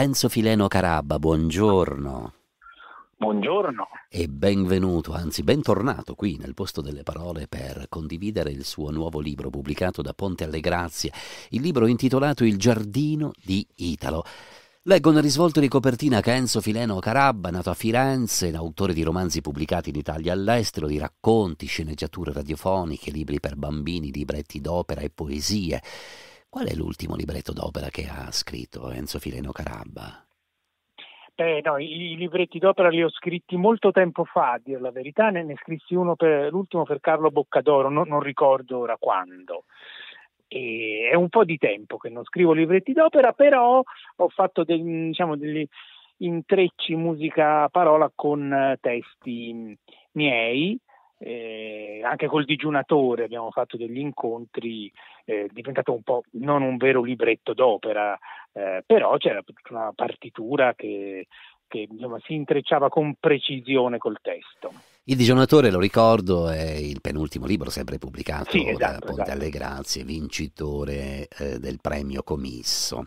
Enzo Fileno Carabba, buongiorno. Buongiorno. E benvenuto, anzi bentornato qui nel posto delle parole per condividere il suo nuovo libro pubblicato da Ponte alle Grazie, il libro intitolato Il giardino di Italo. Leggo nel risvolto di copertina che Enzo Fileno Carabba, nato a Firenze, autore di romanzi pubblicati in Italia e all'estero, di racconti, sceneggiature radiofoniche, libri per bambini, libretti d'opera e poesie. Qual è l'ultimo libretto d'opera che ha scritto Enzo Fileno Carabba? Beh, no, i, libretti d'opera li ho scritti molto tempo fa, a dire la verità, ne, ne scrissi uno per, l'ultimo per Carlo Boccadoro, no, non ricordo ora quando. E è un po' di tempo che non scrivo libretti d'opera, però ho fatto dei, diciamo, degli intrecci musica parola con eh, testi mm, miei eh, anche col digiunatore abbiamo fatto degli incontri, eh, diventato un po' non un vero libretto d'opera, eh, però c'era una partitura che, che insomma, si intrecciava con precisione col testo. Il Digionatore, lo ricordo, è il penultimo libro sempre pubblicato sì, esatto, da Ponte esatto. alle Grazie, vincitore eh, del premio Comisso.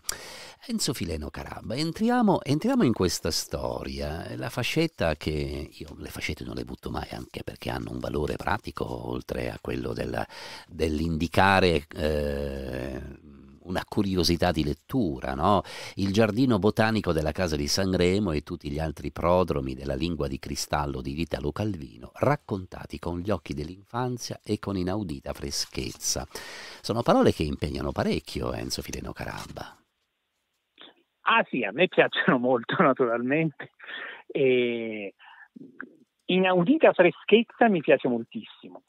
Enzo Fileno Carabba, entriamo, entriamo, in questa storia. La fascetta che io le fascette non le butto mai, anche perché hanno un valore pratico, oltre a quello della, dell'indicare. Eh, una curiosità di lettura, no? il giardino botanico della casa di Sanremo e tutti gli altri prodromi della lingua di cristallo di Italo Calvino, raccontati con gli occhi dell'infanzia e con inaudita freschezza. Sono parole che impegnano parecchio Enzo Fileno Carabba. Ah sì, a me piacciono molto naturalmente. E mm, inaudita freschezza mi piace moltissimo.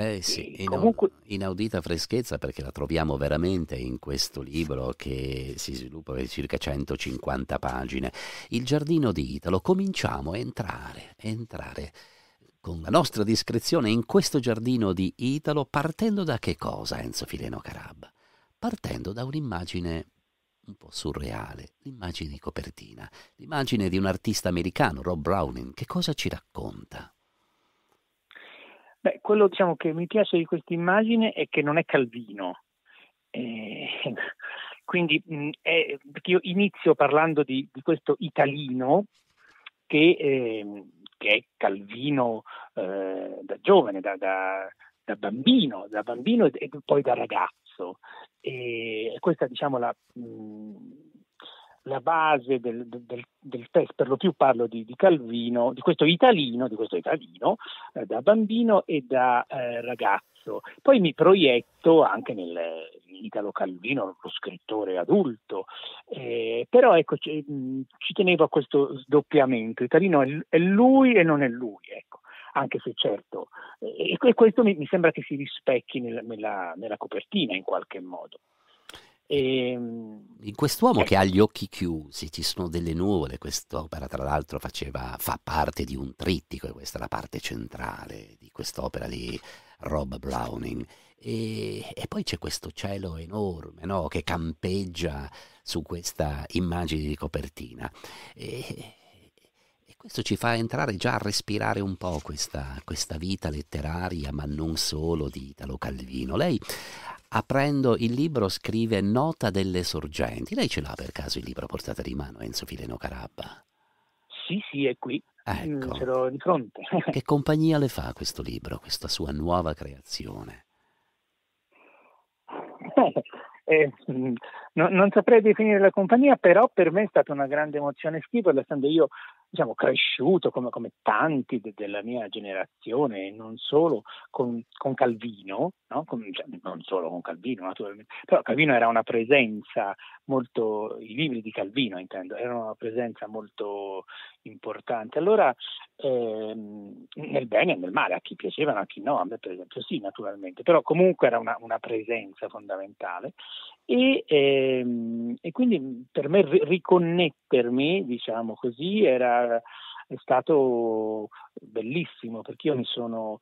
Eh sì, comunque... inaudita freschezza perché la troviamo veramente in questo libro che si sviluppa per circa 150 pagine. Il giardino di Italo, cominciamo a entrare, a entrare con la nostra discrezione in questo giardino di Italo partendo da che cosa, Enzo Fileno Carabba? Partendo da un'immagine un po' surreale, l'immagine di copertina, l'immagine di un artista americano, Rob Browning, che cosa ci racconta? Beh, quello diciamo, che mi piace di questa immagine è che non è Calvino. Eh, quindi mm, è, io inizio parlando di, di questo italino che, eh, che è Calvino eh, da giovane, da, da, da, bambino, da bambino e poi da ragazzo. E questa diciamo la... Mh, mm, la base del, del, del testo, per lo più parlo di, di, Calvino, di questo italino, di questo italino eh, da bambino e da eh, ragazzo. Poi mi proietto anche nel, Italo Calvino, lo scrittore adulto, eh, però ecco, c- mm, ci tenevo a questo sdoppiamento, Italino è, l- è lui e non è lui, ecco, anche se certo, eh, e, e questo mi, mi, sembra che si rispecchi nel, nella, nella copertina in qualche modo. E, ehm, in quest'uomo eh. che ha gli occhi chiusi ci sono delle nuvole, quest'opera tra l'altro faceva, fa parte di un trittico e questa è la parte centrale di quest'opera di Rob Browning. E, e, poi c'è questo cielo enorme no? che campeggia su questa immagine di copertina. E, e, questo ci fa entrare già a respirare un po' questa, questa vita letteraria, ma non solo di Italo Calvino. Lei aprendo il libro scrive Nota delle sorgenti. Lei ce l'ha per caso il libro a portata di mano, Enzo Fileno Carabba? Sì, sì, è qui. Mm, ecco. Ce l'ho di fronte. che compagnia le fa questo libro, questa sua nuova creazione? Eh, mm, no, non saprei definire la compagnia, però per me è stata una grande emozione scriverla, essendo io diciamo, cresciuto come, come tanti de, della mia generazione, non solo con, con Calvino, no? con, cioè, non solo con Calvino naturalmente, però Calvino era una presenza molto, i libri di Calvino intendo, erano una presenza molto importante. Allora ehm, nel bene e nel male, a chi piacevano, a chi no, a me per esempio sì naturalmente, però comunque era una, una presenza fondamentale e, ehm, e quindi per me riconnettermi, diciamo così, era è stato bellissimo perché io mi sono,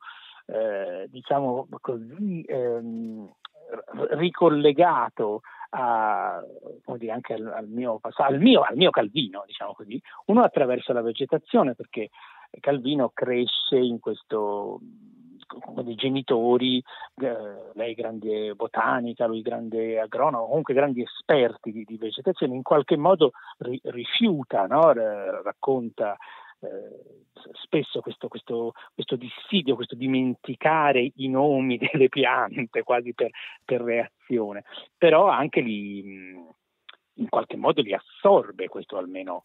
eh, diciamo così, ehm, ricollegato a, dire, anche al, al, mio, al, mio, al, mio Calvino, diciamo così, uno attraverso la vegetazione perché Calvino cresce in questo dei genitori, eh, lei grande botanica, lui grande agronomo, comunque grandi esperti di, di vegetazione, in qualche modo ri, rifiuta, no? R- racconta eh, spesso questo, questo, questo, dissidio, questo dimenticare i nomi delle piante quasi per, per reazione, però anche lì mm, in qualche modo li assorbe, questo almeno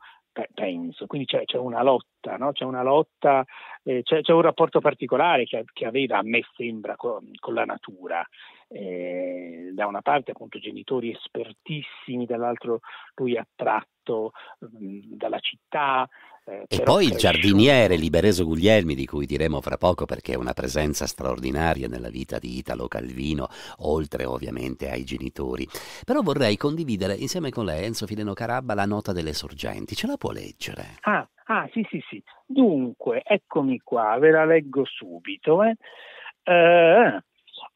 penso. Quindi c'è, c'è una lotta, no? c'è una lotta, eh, c'è, c'è, un rapporto particolare che, che aveva, a me sembra, con, con la natura eh, da una parte appunto genitori espertissimi, dall'altro lui attratto mh, mm, dalla città. Eh, e poi il giardiniere Libereso Guglielmi, di cui diremo fra poco perché è una presenza straordinaria nella vita di Italo Calvino, oltre ovviamente ai genitori. Però vorrei condividere insieme con lei, Enzo Fileno Carabba, la nota delle sorgenti. Ce la può leggere? Ah, ah sì, sì, sì. Dunque, eccomi qua, ve la leggo subito. Eh. Uh,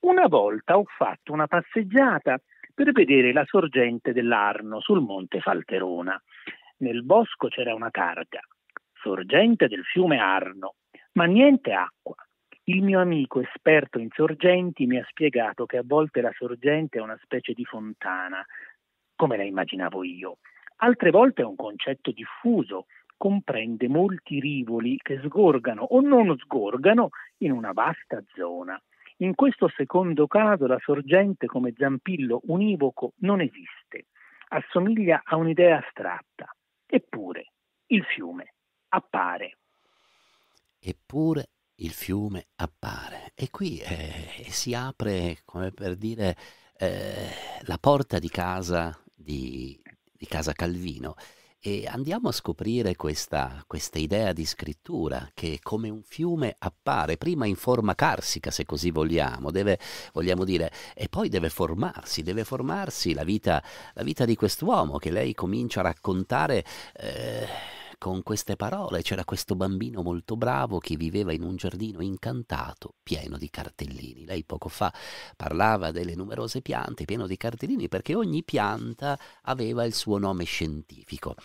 una volta ho fatto una passeggiata per vedere la sorgente dell'Arno sul monte Falterona. Nel bosco c'era una targa, sorgente del fiume Arno, ma niente acqua. Il mio amico esperto in sorgenti mi ha spiegato che a volte la sorgente è una specie di fontana, come la immaginavo io. Altre volte è un concetto diffuso, comprende molti rivoli che sgorgano o non sgorgano in una vasta zona. In questo secondo caso la sorgente come zampillo univoco non esiste, assomiglia a un'idea astratta. Eppure il fiume appare. Eppure il fiume appare. E qui eh, si apre, come per dire, eh, la porta di casa di, di casa Calvino. E andiamo a scoprire questa, questa, idea di scrittura che come un fiume appare, prima in forma carsica se così vogliamo, deve, vogliamo dire, e poi deve formarsi, deve formarsi la vita, la vita di quest'uomo che lei comincia a raccontare. Eh, con queste parole c'era questo bambino molto bravo che viveva in un giardino incantato pieno di cartellini. Lei poco fa parlava delle numerose piante pieno di cartellini perché ogni pianta aveva il suo nome scientifico.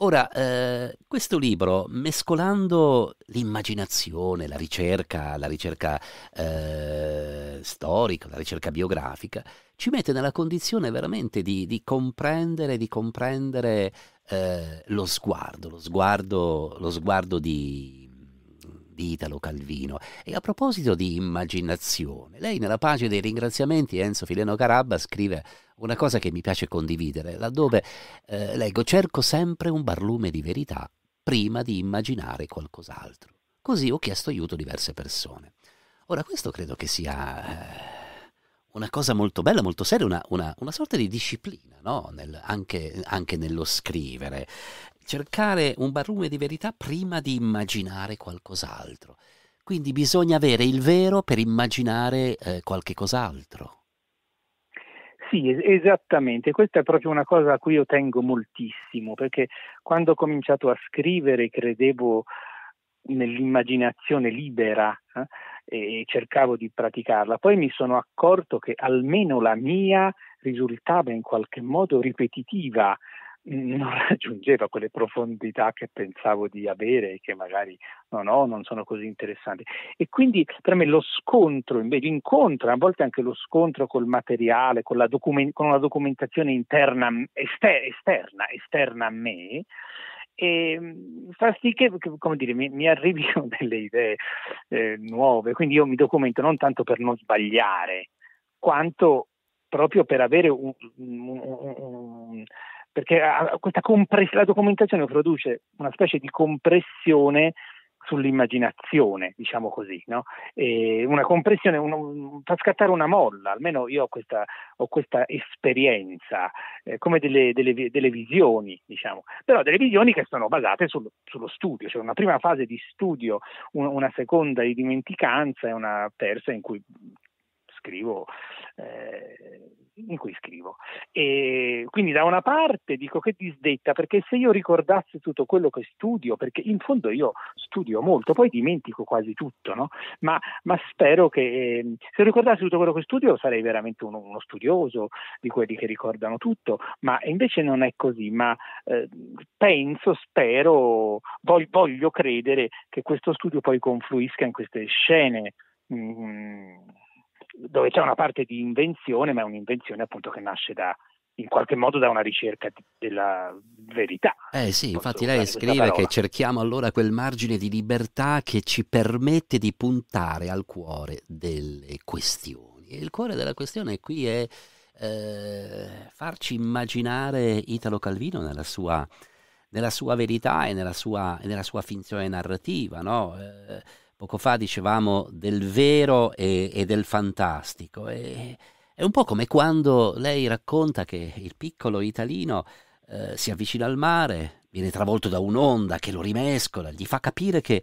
Ora, eh, questo libro, mescolando l'immaginazione, la ricerca, la ricerca eh, storica, la ricerca biografica, ci mette nella condizione veramente di, di comprendere, di comprendere eh, lo sguardo, lo sguardo, lo sguardo di di Italo Calvino. E a proposito di immaginazione, lei nella pagina dei ringraziamenti Enzo Fileno Carabba scrive una cosa che mi piace condividere, laddove eh, leggo cerco sempre un barlume di verità prima di immaginare qualcos'altro. Così ho chiesto aiuto a diverse persone. Ora questo credo che sia... Eh, una cosa molto bella, molto seria, una, una, una sorta di disciplina no? Nel, anche, anche, nello scrivere cercare un barlume di verità prima di immaginare qualcos'altro. Quindi bisogna avere il vero per immaginare eh, qualche cos'altro. Sì, esattamente, questa è proprio una cosa a cui io tengo moltissimo, perché quando ho cominciato a scrivere credevo nell'immaginazione libera eh, e cercavo di praticarla, poi mi sono accorto che almeno la mia risultava in qualche modo ripetitiva, non raggiungeva quelle profondità che pensavo di avere e che magari non ho, non sono così interessanti. E quindi per me lo scontro, invece, l'incontro, a volte anche lo scontro col materiale, con, la document- con una documentazione interna, mm, ester- esterna, esterna a me, e ehm, fa sì che, come dire, mi, mi arrivino delle idee eh, nuove. Quindi io mi documento non tanto per non sbagliare, quanto proprio per avere un, un, un, perché compress- la documentazione produce una specie di compressione sull'immaginazione, diciamo così, no? una compressione uno, fa scattare una molla, almeno io ho questa, ho questa esperienza, eh, come delle, delle, delle, visioni, diciamo, però delle visioni che sono basate sul, sullo studio, cioè una prima fase di studio, un, una seconda di dimenticanza e una terza in cui scrivo, eh, in cui scrivo. E quindi da una parte dico che disdetta, perché se io ricordassi tutto quello che studio, perché in fondo io studio molto, poi dimentico quasi tutto, no? ma, ma, spero che eh, se ricordassi tutto quello che studio sarei veramente uno, uno, studioso di quelli che ricordano tutto, ma invece non è così, ma eh, penso, spero, voglio, voglio credere che questo studio poi confluisca in queste scene. Mm, dove c'è una parte di invenzione, ma è un'invenzione appunto che nasce da, in qualche modo da una ricerca della verità. Eh sì, infatti lei scrive che cerchiamo allora quel margine di libertà che ci permette di puntare al cuore delle questioni. E il cuore della questione qui è eh, farci immaginare Italo Calvino nella sua, nella sua verità e nella sua, nella sua finzione narrativa, no? Eh, Poco fa dicevamo del vero e, e del fantastico. E, è un po' come quando lei racconta che il piccolo italino eh, si avvicina al mare, viene travolto da un'onda che lo rimescola, gli fa capire che,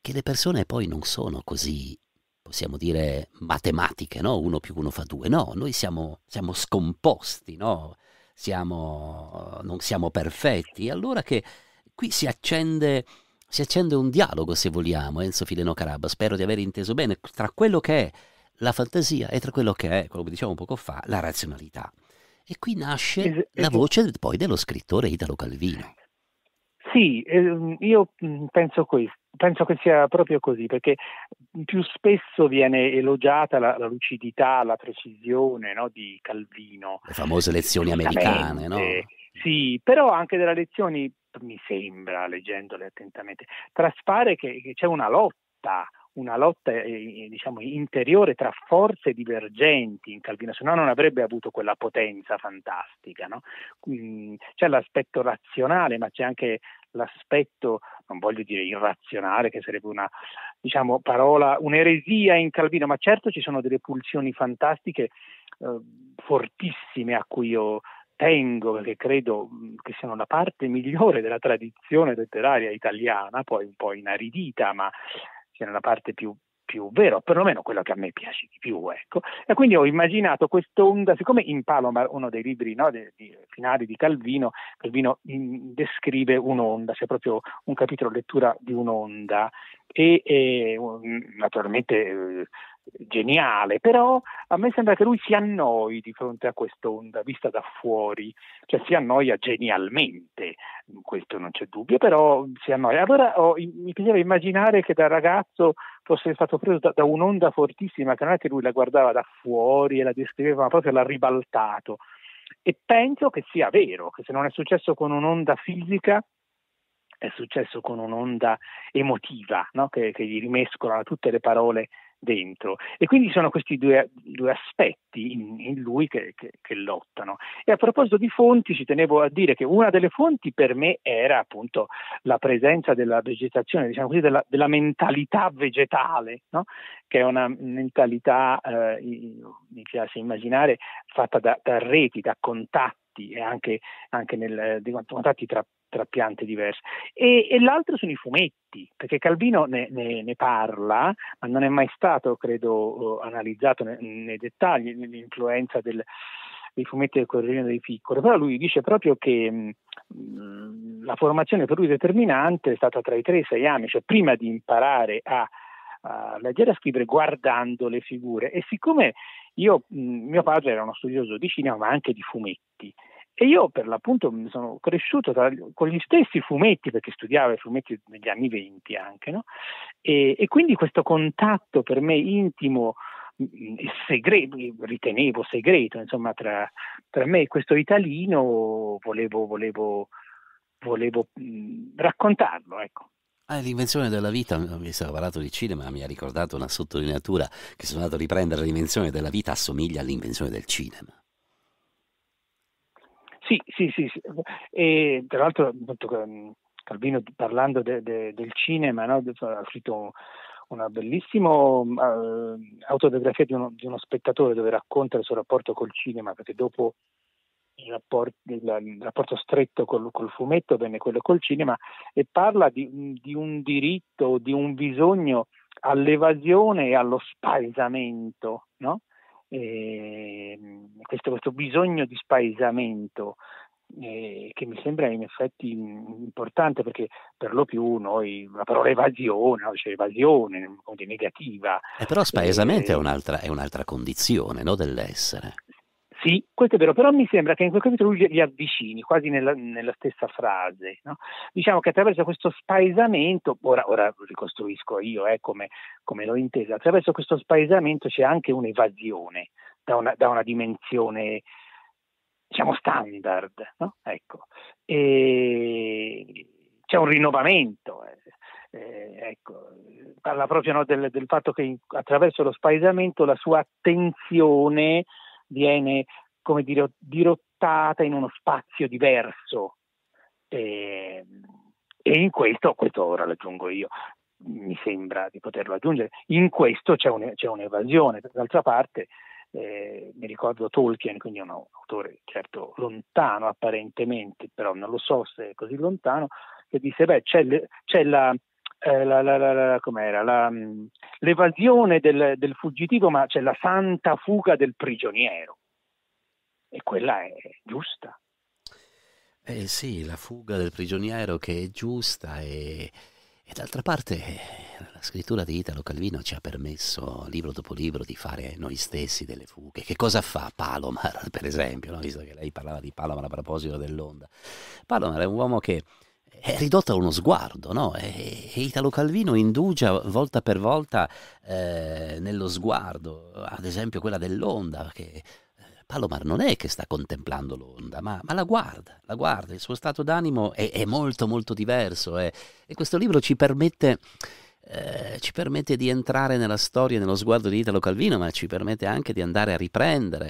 che le persone poi non sono così, possiamo dire, matematiche, no? Uno più uno fa due. No, noi siamo, siamo scomposti, no? Siamo, non siamo perfetti. E Allora che qui si accende si accende un dialogo, se vogliamo, Enzo Fileno Carabba, spero di aver inteso bene, tra quello che è la fantasia e tra quello che è, come dicevamo poco fa, la razionalità. E qui nasce es- la es- voce poi dello scrittore Italo Calvino. Sì, ehm, io mm, penso, questo, penso che sia proprio così, perché più spesso viene elogiata la, la lucidità, la precisione no, di Calvino. Le famose lezioni americane, no? Sì, però anche delle lezioni mi sembra, leggendole attentamente, traspare che, che c'è una lotta una lotta eh, eh, diciamo, interiore tra forze divergenti in Calvino, se no non avrebbe avuto quella potenza fantastica. No? C'è l'aspetto razionale, ma c'è anche l'aspetto, non voglio dire irrazionale, che sarebbe una diciamo, parola, un'eresia in Calvino, ma certo ci sono delle pulsioni fantastiche eh, fortissime a cui io ritengo, perché credo mm, che siano la parte migliore della tradizione letteraria italiana, poi un po' inaridita, ma siano la parte più, più vero, perlomeno quella che a me piace di più. Ecco. E quindi ho immaginato quest'onda, siccome in Palomar, uno dei libri no, dei, dei finali di Calvino, Calvino in, mm, descrive un'onda, c'è cioè proprio un capitolo lettura di un'onda e, e mm, naturalmente eh, geniale, però a me sembra che lui si annoi di fronte a quest'onda vista da fuori, cioè si annoia genialmente, questo non c'è dubbio, però si annoia. Allora oh, mi piaceva immaginare che da ragazzo fosse stato preso da, da, un'onda fortissima, che non è che lui la guardava da fuori e la descriveva, ma proprio l'ha ribaltato. E penso che sia vero, che se non è successo con un'onda fisica, è successo con un'onda emotiva, no? che, che gli rimescolano tutte le parole dentro. E quindi sono questi due, due aspetti in, in lui che, che, che, lottano. E a proposito di fonti, ci tenevo a dire che una delle fonti per me era appunto la presenza della vegetazione, diciamo così, della, della mentalità vegetale, no? che è una mentalità, eh, mi piace immaginare, fatta da, da reti, da contatti e anche, anche nel, dei contatti tra tra piante diverse. E, e l'altro sono i fumetti, perché Calvino ne, ne, ne, parla, ma non è mai stato, credo, analizzato nei, nei dettagli, l'influenza del, dei fumetti del Corriere dei Piccoli. però lui dice proprio che mh, mm, mm, la formazione per lui determinante è stata tra i 3 e i 6 anni, cioè prima di imparare a, a leggere e a scrivere guardando le figure e siccome io, mh, mm, mio padre era uno studioso di cinema ma anche di fumetti e io per l'appunto sono cresciuto tra, con gli stessi fumetti, perché studiavo i fumetti negli anni venti anche, no? e, e quindi questo contatto per me intimo mm, segreto, ritenevo segreto, insomma, tra, tra, me e questo italino volevo, volevo, volevo mh, mm, raccontarlo, ecco. Ah, l'invenzione della vita, mi sono parlato di cinema, mi ha ricordato una sottolineatura che sono andato a riprendere, l'invenzione della vita assomiglia all'invenzione del cinema. Sì, sì, sì. sì. E, tra l'altro, appunto, mm, Calvino parlando de, de, del cinema, no? ha scritto una bellissima mm, uh, eh, autobiografia di uno, di uno, spettatore dove racconta il suo rapporto col cinema, perché dopo il rapporto, il, il rapporto stretto col, col, fumetto venne quello col cinema e parla di, mm, di un diritto, di un bisogno all'evasione e allo spaesamento, no? eh, questo, questo, bisogno di spaesamento eh, che mi sembra in effetti importante perché per lo più noi la parola evasione, cioè evasione negativa. Eh però spaesamento è eh, un'altra, è, un'altra, condizione no, dell'essere. Sì, questo è vero, però mi sembra che in quel capitolo lui li avvicini quasi nella, nella stessa frase. No? Diciamo che attraverso questo spaesamento, ora, ora ricostruisco io eh, come, come l'ho intesa, attraverso questo spaesamento c'è anche un'evasione da una, da una dimensione diciamo standard, no? ecco. c'è un rinnovamento. Eh. Eh, ecco, parla proprio no, del, del, fatto che attraverso lo spaesamento la sua attenzione viene come dire, dirottata in uno spazio diverso. E, ehm, e in questo, questo ora lo aggiungo io, mi sembra di poterlo aggiungere, in questo c'è, un, c'è un'evasione. D'altra parte, eh, mi ricordo Tolkien, quindi un autore certo lontano apparentemente, però non lo so se è così lontano, che disse, beh, c'è, le, c'è la, eh, la, la, la, mm, l'evasione del, del, fuggitivo, ma c'è la santa fuga del prigioniero. E quella è giusta. Eh sì, la fuga del prigioniero che è giusta e, e d'altra parte eh, la scrittura di Italo Calvino ci ha permesso, libro dopo libro, di fare noi stessi delle fughe. Che cosa fa Palomar, per esempio, no? visto che lei parlava di Palomar a proposito dell'onda? Palomar è un uomo che è ridotta a uno sguardo, no? E, e Italo Calvino indugia volta per volta eh, nello sguardo, ad esempio quella dell'onda, che eh, Palomar non è che sta contemplando l'onda, ma, ma, la guarda, la guarda, il suo stato d'animo è, è, molto molto diverso è, eh. e questo libro ci permette... Eh, ci permette di entrare nella storia, nello sguardo di Italo Calvino, ma ci permette anche di andare a riprendere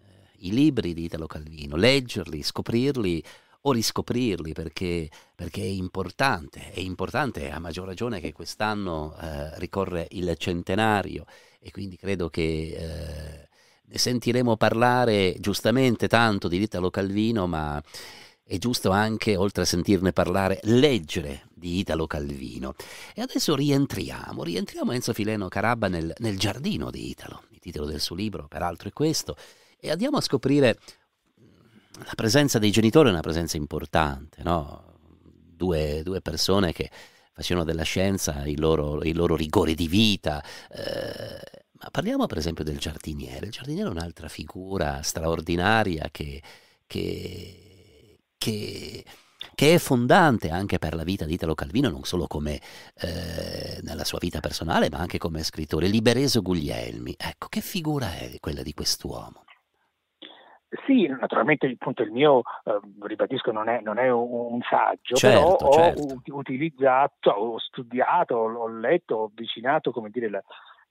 eh, i libri di Italo Calvino, leggerli, scoprirli o riscoprirli perché, perché, è importante, è importante a maggior ragione che quest'anno eh, ricorre il centenario e quindi credo che eh, sentiremo parlare giustamente tanto di Italo Calvino, ma è giusto anche, oltre a sentirne parlare, leggere di Italo Calvino. E adesso rientriamo, rientriamo Enzo Fileno Carabba nel, nel giardino di Italo. Il titolo del suo libro, peraltro, è questo. E andiamo a scoprire la presenza dei genitori è una presenza importante, no? due, due persone che facevano della scienza il loro, il loro rigore di vita. Eh, ma parliamo per esempio del giardiniere. Il giardiniere è un'altra figura straordinaria che, che, che, che, è fondante anche per la vita di Italo Calvino, non solo come eh, nella sua vita personale, ma anche come scrittore. Libereso Guglielmi. Ecco, che figura è quella di quest'uomo? Sì, naturalmente appunto, il mio, eh, ribadisco, non è, non è un, saggio, certo, però certo. ho certo. utilizzato, ho studiato, ho, letto, ho avvicinato come dire, la,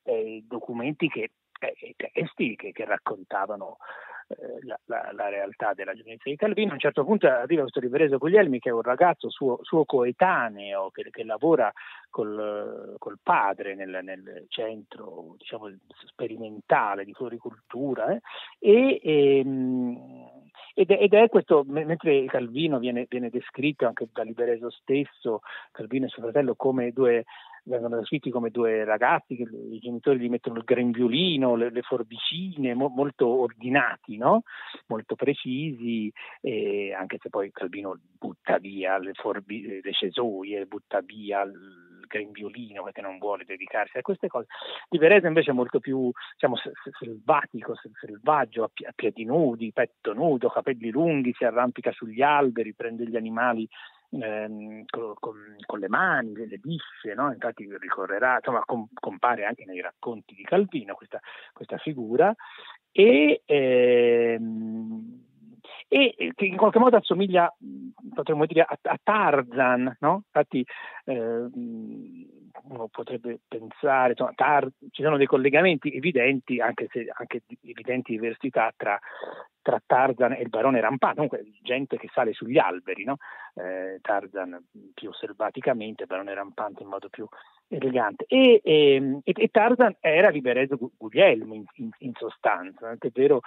eh, documenti e eh, testi che, che raccontavano eh, la, la, la, realtà della giovinezza di Calvino. A un certo punto arriva questo Riverese Guglielmi, che è un ragazzo suo, suo coetaneo, che, che lavora col, col padre nel, nel, centro diciamo, sperimentale di floricoltura, eh? e, e, ehm, ed, è, questo, mentre Calvino viene, viene descritto anche da Libereso stesso, Calvino e suo fratello, come due vengono descritti come due ragazzi che i genitori gli mettono il grembiolino, le, le forbicine, mo, molto ordinati, no? molto precisi, anche se poi Calvino butta via le, forbi, le cesoie, butta via il grembiolino perché non vuole dedicarsi a queste cose. Di Verese invece è molto più diciamo, selvatico, selvaggio, a piedi nudi, petto nudo, capelli lunghi, si arrampica sugli alberi, prende gli animali ehm, con, con, con, le mani, le biffe, no? infatti ricorrerà, insomma com, compare anche nei racconti di Calvino questa, questa figura e, ehm, e che in qualche modo assomiglia, potremmo dire, a, a Tarzan, no? infatti ehm, uno potrebbe pensare, insomma, tar- ci sono dei collegamenti evidenti, anche se anche evidenti diversità tra, tra Tarzan e il barone rampante, comunque gente che sale sugli alberi, no? eh, Tarzan più selvaticamente, barone rampante in modo più elegante. E, ehm, e, e Tarzan era Liberezzo Guglielmo in, in, in sostanza, è vero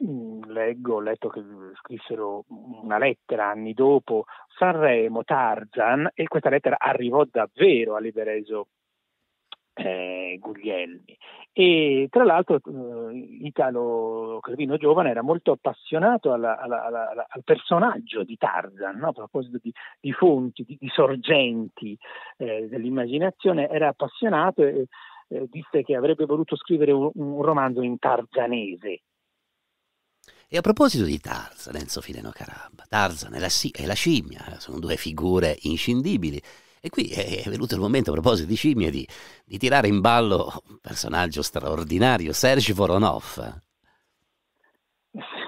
Mm, leggo, ho letto che scrissero una lettera anni dopo, Sanremo, Tarzan, e questa lettera arrivò davvero a Libereso eh, Guglielmi. E tra l'altro eh, Italo Calvino Giovane era molto appassionato alla, alla, alla, al personaggio di Tarzan, no? a proposito di, di fonti, di, di sorgenti eh, dell'immaginazione, era appassionato e eh, disse che avrebbe voluto scrivere un, un romanzo in tarzanese e a proposito di Tarzan, Enzo Fileno Carabba, Tarzan e la, e la scimmia sono due figure inscindibili. E qui è venuto il momento, a proposito di scimmie, di, di tirare in ballo un personaggio straordinario, Serge Voronov.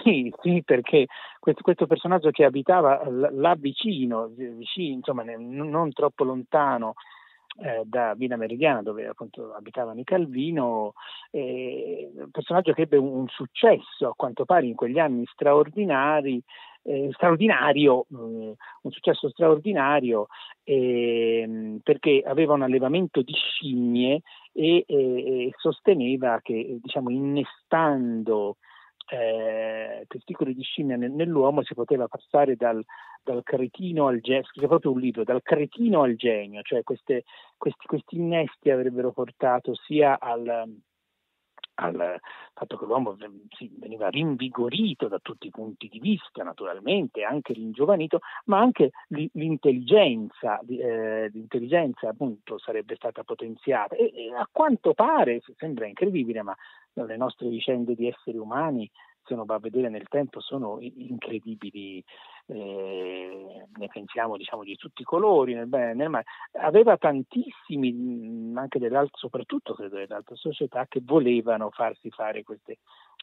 Sì, sì, perché questo, questo, personaggio che abitava là vicino, vicino insomma, non troppo lontano eh, da Vina Meridiana dove appunto abitavano i Calvino, eh, un personaggio che ebbe un, un successo a quanto pare in quegli anni straordinari eh, straordinario, mh, mm, un successo straordinario ehm, perché aveva un allevamento di scimmie e, e, e sosteneva che diciamo, innestando eh, testicoli di scimmia nell'uomo si poteva passare dal, dal cretino al genio, scrive proprio un libro, dal cretino al genio, cè cioè questi, questi, innesti avrebbero portato sia al, al fatto che l'uomo veniva rinvigorito da tutti i punti di vista, naturalmente, anche ringiovanito, ma anche l'intelligenza, eh, l'intelligenza appunto sarebbe stata potenziata. E, e a quanto pare, sembra incredibile, ma le nostre vicende di esseri umani, se uno va a vedere nel tempo, sono incredibili eh, ne pensiamo diciamo, di tutti i colori, nel bene e nel male, aveva tantissimi, mm, anche dell'alta, soprattutto credo dell'alta società, che volevano farsi fare queste,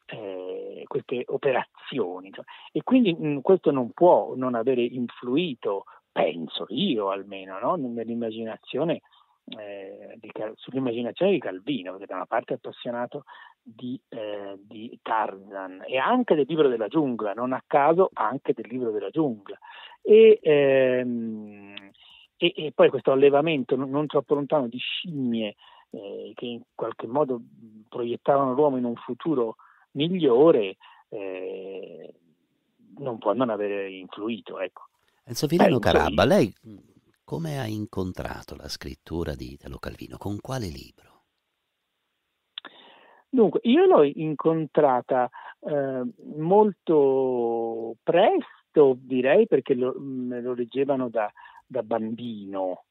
eh, queste operazioni. Cioè. e quindi mh, mm, questo non può non avere influito, penso io almeno, no? nell'immaginazione eh, di, sull'immaginazione di Calvino, perché da una parte è appassionato di, eh, di, Tarzan e anche del libro della giungla, non a caso anche del libro della giungla. E, ehm, e, e poi questo allevamento non, non troppo lontano di scimmie eh, che in qualche modo proiettavano l'uomo in un futuro migliore eh, non può non avere influito. Ecco. Enzo Filano Carabba, lei come ha incontrato la scrittura di Italo Calvino? Con quale libro? Dunque, io l'ho incontrata eh, molto presto, direi, perché lo, me mm, lo leggevano da, da bambino.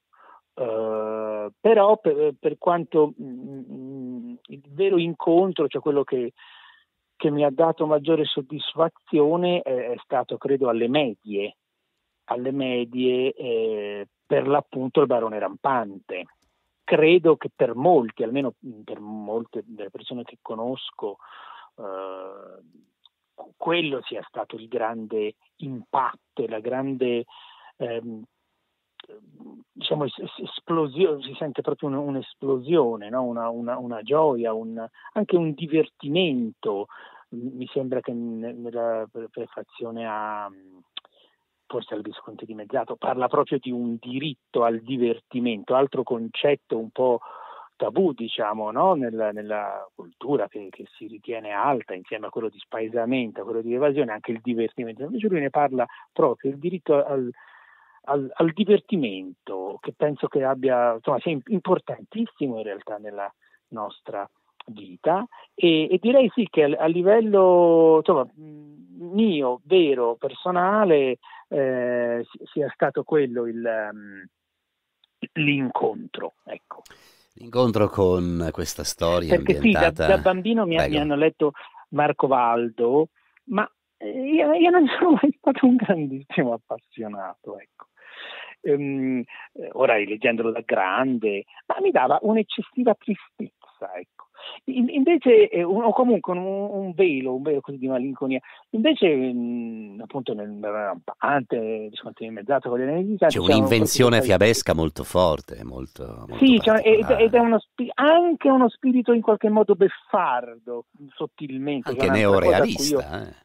Uh, però per, per quanto mh, mm, mm, il vero incontro, cioè quello che, che mi ha dato maggiore soddisfazione, è, è stato credo alle medie, alle medie eh, per l'appunto il barone rampante. Credo che per molti, almeno per molte delle persone che conosco, eh, quello sia stato il grande impatto, la grande ehm, diciamo, esplosione, si sente proprio un'esplosione, no? una, una, una, gioia, un, anche un divertimento. Mi sembra che nella prefazione a forse al Visconti di Mezzato, parla proprio di un diritto al divertimento, altro concetto un po' tabù, diciamo, no? nella, nella, cultura che, che, si ritiene alta, insieme a quello di spaesamento, a quello di evasione, anche il divertimento. Invece lui ne parla proprio, il diritto al, al, al divertimento, che penso che abbia, insomma, sia importantissimo in realtà nella nostra vita e, e direi sì che a, a livello insomma, mio, vero, personale, eh, sia stato quello il, um, l'incontro. Ecco. L'incontro con questa storia Perché ambientata... Perché sì, da, da bambino mi, mi, hanno letto Marco Valdo, ma eh, io, io, non sono mai stato un grandissimo appassionato, ecco. Ehm, eh, ora rileggendolo da grande, ma mi dava un'eccessiva tristezza, ecco. In, invece, eh, un, o comunque un, un, velo, un velo così di malinconia. Invece, mh, mm, appunto, nel rampante, discontinuizzato con le energie. C'è un'invenzione fiabesca molto forte, molto. molto sì, cioè, ed, ed, è uno spi- anche uno spirito in qualche modo beffardo, sottilmente. Anche neorealista. eh.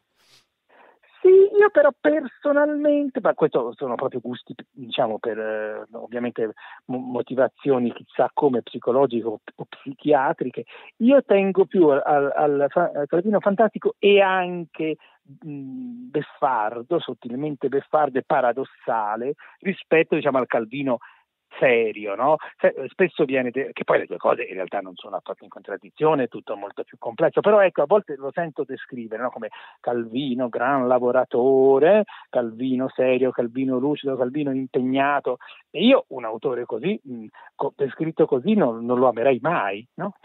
Sì, io però personalmente, ma questi sono proprio gusti, diciamo, per eh, ovviamente motivazioni chissà come psicologiche o, o psichiatriche, io tengo più al, al, al Cravino Fantastico e anche beffardo, sottilmente beffardo e paradossale rispetto diciamo, al Calvino serio, no? Eh, spesso viene, de- che poi le due cose in realtà non sono affatto in contraddizione, è tutto molto più complesso, però ecco, a volte lo sento descrivere no? come Calvino, gran lavoratore, Calvino serio, Calvino lucido, Calvino impegnato, e io un autore così, mh, co- descritto così, non, non, lo amerei mai, no?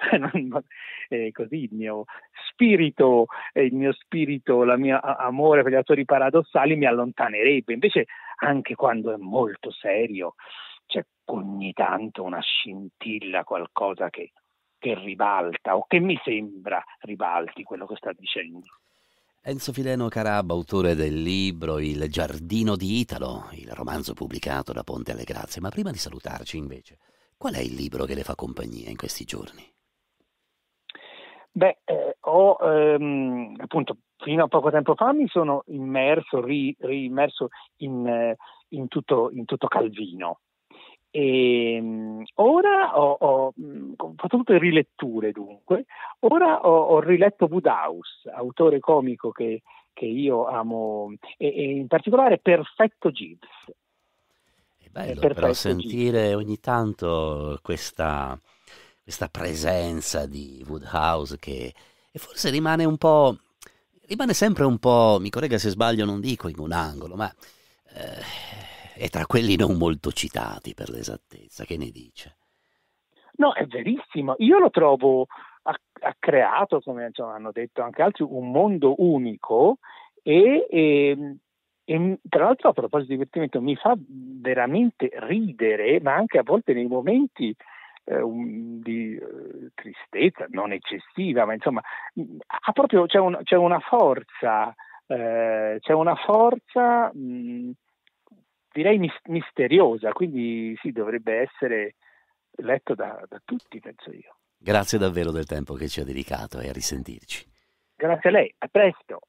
eh, così il mio spirito, il mio spirito, la mia a- amore per gli autori paradossali mi allontanerebbe, invece anche quando è molto serio, c'è ogni tanto una scintilla, qualcosa che, che ribalta o che mi sembra ribalti quello che sta dicendo. Enzo Fileno Carabba, autore del libro Il giardino di Italo, il romanzo pubblicato da Ponte alle Grazie. Ma prima di salutarci, invece, qual è il libro che le fa compagnia in questi giorni? Beh, eh, ho ehm, appunto fino a poco tempo fa mi sono immerso, ri, ri in, eh, in, tutto, in tutto Calvino e ehm, ora ho, ho, fatto tutte riletture dunque, ora ho, ho riletto Woodhouse, autore comico che, che io amo, e, e, in particolare Perfetto Gibbs. È bello eh, Perfetto però sentire Gibbs. ogni tanto questa, questa, presenza di Woodhouse che forse rimane un po', rimane sempre un po', mi corregga se sbaglio, non dico in un angolo, ma... Eh, e tra quelli non molto citati per l'esattezza, che ne dice? No, è verissimo, io lo trovo, ha, ha creato, come insomma, hanno detto anche altri, un mondo unico e, ehm, e, e, mm, tra l'altro a proposito di divertimento mi fa veramente ridere, ma anche a volte nei momenti eh, um, di eh, tristezza, non eccessiva, ma insomma, mm, proprio, c'è, un, c'è, una forza, eh, c'è una forza mh, mm, direi mis- misteriosa, quindi sì, dovrebbe essere letto da, da tutti, penso io. Grazie davvero del tempo che ci ha dedicato e a risentirci. Grazie a lei, a presto.